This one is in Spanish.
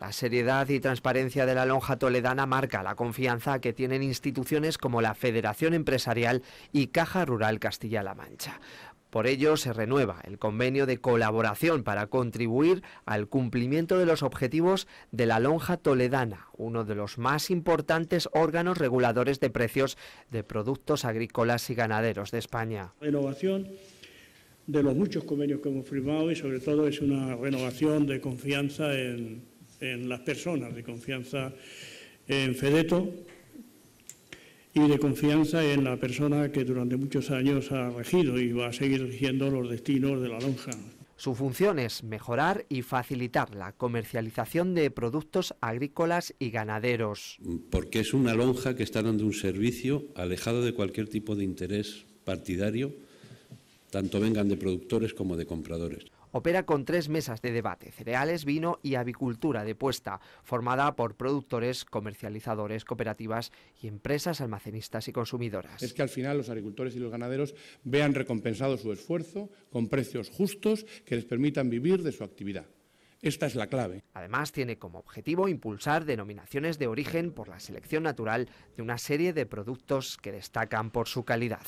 La seriedad y transparencia de la lonja toledana marca la confianza que tienen instituciones como la Federación Empresarial y Caja Rural Castilla-La Mancha. Por ello, se renueva el convenio de colaboración para contribuir al cumplimiento de los objetivos de la lonja toledana, uno de los más importantes órganos reguladores de precios de productos agrícolas y ganaderos de España. Renovación de los muchos convenios que hemos firmado y sobre todo es una renovación de confianza en en las personas, de confianza en Fedeto y de confianza en la persona que durante muchos años ha regido y va a seguir regiendo los destinos de la lonja. Su función es mejorar y facilitar la comercialización de productos agrícolas y ganaderos. Porque es una lonja que está dando un servicio alejado de cualquier tipo de interés partidario, tanto vengan de productores como de compradores opera con tres mesas de debate, cereales, vino y avicultura de puesta, formada por productores, comercializadores, cooperativas y empresas almacenistas y consumidoras. Es que al final los agricultores y los ganaderos vean recompensado su esfuerzo con precios justos que les permitan vivir de su actividad. Esta es la clave. Además, tiene como objetivo impulsar denominaciones de origen por la selección natural de una serie de productos que destacan por su calidad.